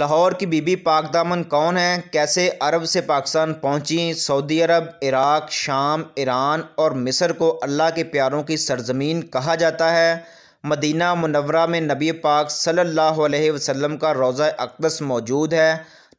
लाहौर की बीबी पाक दामन कौन है कैसे अरब से पाकिस्तान पहुंची सऊदी अरब इराक शाम ईरान और मिस्र को अल्लाह के प्यारों की सरजमीन कहा जाता है मदीना मुनवरा में नबी पाक सल्लल्लाहु अलैहि वसल्लम का रोज़ा अकदस मौजूद है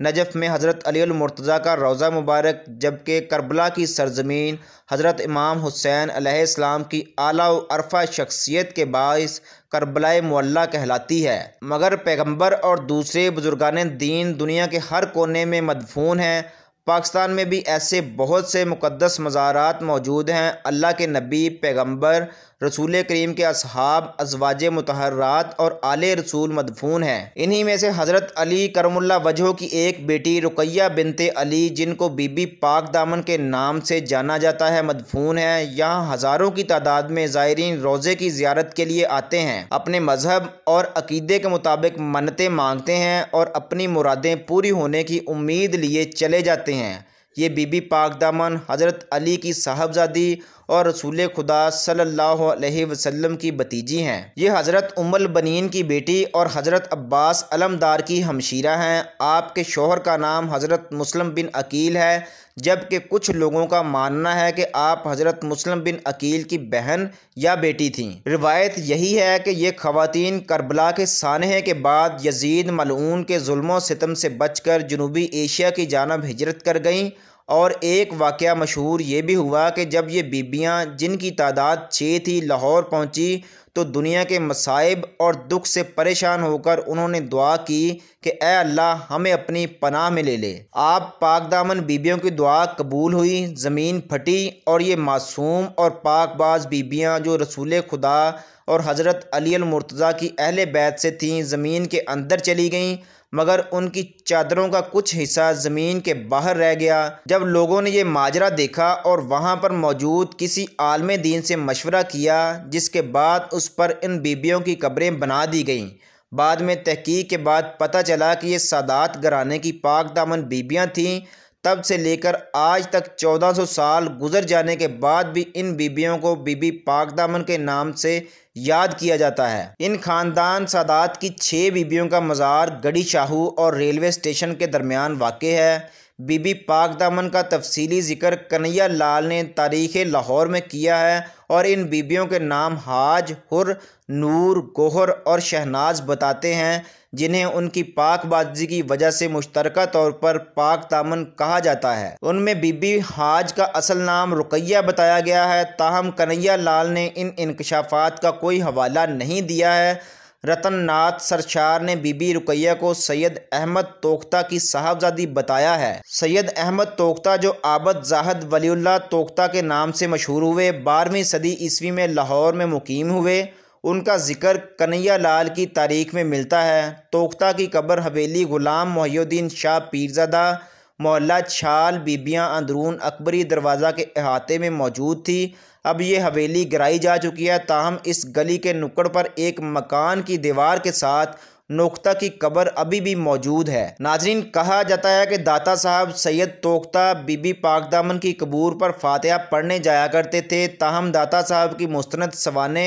नजफ़ में हज़रत अलीतज़ा का रोज़ा मुबारक जबकि करबला की सरजमीन हज़रत इमाम हुसैन आलाम की आला अरफा शख्सियत के बायस करबला मोल्ला कहलाती है मगर पैगम्बर और दूसरे बुजुर्गान दीन दुनिया के हर कोने में मदफून हैं पाकिस्तान में भी ऐसे बहुत से मुक़दस मज़ारात मौजूद हैं अल्लाह के नबी पैगम्बर रसूल करीम के असहाब अजवाज मतहरात और आल रसूल मदफून हैं इन्हीं में से हज़रत अली करमुल्ला वजह की एक बेटी रुकैया बिनते अली जिनको बीबी पाक दामन के नाम से जाना जाता है मदफून है यहाँ हज़ारों की तादाद में ज़ायरीन रोज़े की ज्यारत के लिए आते हैं अपने मजहब और अकीदे के मुताबिक मन्नतें मांगते हैं और अपनी मुरादें पूरी होने की उम्मीद लिए चले जाते हैं हैं ये बीबी पाक दामन हज़रत अली की साहबजादी और रसूल खुदा सल्लल्लाहु अलैहि वसल्लम की भतीजी हैं ये हज़रत उमल बनीन की बेटी और हज़रत अब्बास अलमदार की हमशीरा हैं आपके शोहर का नाम हज़रत मुस्लिम बिन अकील है जबकि कुछ लोगों का मानना है कि आप हज़रत मुस्लिम बिन अकील की बहन या बेटी थीं रिवायत यही है कि ये खवतिन करबला के सानहे के बाद यजीद मलून के जुल्मों सितम से बचकर जनूबी एशिया की जानब हिजरत कर गईं और एक वाक़ मशहूर ये भी हुआ कि जब ये बीबियाँ जिनकी तादाद छः थी लाहौर पहुँची तो दुनिया के मसाइब और दुख से परेशान होकर उन्होंने दुआ की कि ए अल्लाह हमें अपनी पनाह में ले ले आप पाक दामन बीबियों की दुआ कबूल हुई ज़मीन फटी और ये मासूम और पाकबाज बीबियाँ जो रसूल खुदा और हज़रत अली की अहल बैत से थीं ज़मीन के अंदर चली गईं मगर उनकी चादरों का कुछ हिस्सा ज़मीन के बाहर रह गया जब लोगों ने यह माजरा देखा और वहाँ पर मौजूद किसी आलम दीन से मशवरा किया जिसके बाद उस पर इन बीबियों की कब्रें बना दी गईं बाद में तहकीक के बाद पता चला कि ये सादात घराने की पाक दामन बीबियाँ थीं तब से लेकर आज तक 1400 साल गुजर जाने के बाद भी इन बीबियों को बीबी पाकदामन के नाम से याद किया जाता है इन खानदान सादात की छः बीबियों का मज़ार गढ़ी शाहू और रेलवे स्टेशन के दरमियान वाक़ है बीबी पाक दामन का तफसीली ज़िक्र कन्हैया लाल ने तारीख़ लाहौर में किया है और इन बीबियों के नाम हाज हुर नूर गोहर और शहनाज बताते हैं जिन्हें उनकी पाकबाजी की वजह से मुश्तरक तौर पर पाक दामन कहा जाता है उनमें बीबी हाज का असल नाम रुकैया बताया गया है ताहम कन्हैया लाल ने इन इनकशाफात का कोई हवाला नहीं दिया है रतन नाथ सरशार ने बीबी रुकैया को सैयद अहमद तोख्ता की साहबजादी बताया है सैयद अहमद तोख्ता जो आबद जाहद वलीउल्ला तोख्ता के नाम से मशहूर हुए बारहवीं सदी ईस्वी में लाहौर में मुकीम हुए उनका जिक्र कन्हैया लाल की तारीख में मिलता है तोख्ता की कब्र हवेली गुलाम मोहियुद्दीन शाह पीरजादा मोहल्ला छाल बीबियाँ अंदरून अकबरी दरवाज़ा के अहाते में मौजूद थी अब ये हवेली गिराई जा चुकी है ताहम इस गली के नुक्कड़ पर एक मकान की दीवार के साथ नोख्ता की कबर अभी भी मौजूद है नाजरीन कहा जाता है कि दाता साहब सैयद तोख्ता बीबी पाकदामन की कबूर पर फातह पढ़ने जाया करते थे ताहम दाता साहब की मुस्ंद सवाने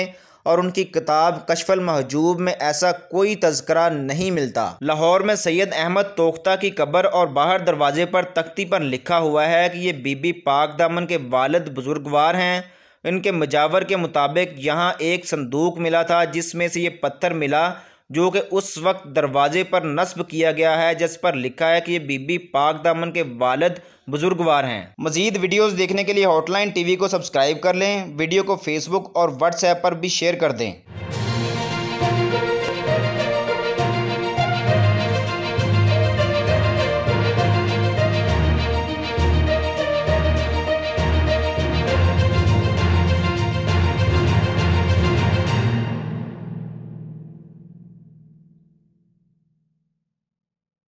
और उनकी किताब कशफल महजूब में ऐसा कोई तस्करा नहीं मिलता लाहौर में सैयद अहमद तोख्ता की कब्र और बाहर दरवाजे पर तख्ती पर लिखा हुआ है कि ये बीबी पाक दामन के वालद बुजुर्गवार हैं इनके मजावर के मुताबिक यहाँ एक संदूक मिला था जिसमें से ये पत्थर मिला जो कि उस वक्त दरवाजे पर नस्ब किया गया है जिस पर लिखा है कि ये बीबी पाक दामन के वालद बुजुर्गवार हैं मजीद वीडियोस देखने के लिए हॉटलाइन टीवी को सब्सक्राइब कर लें वीडियो को फेसबुक और व्हाट्सएप पर भी शेयर कर दें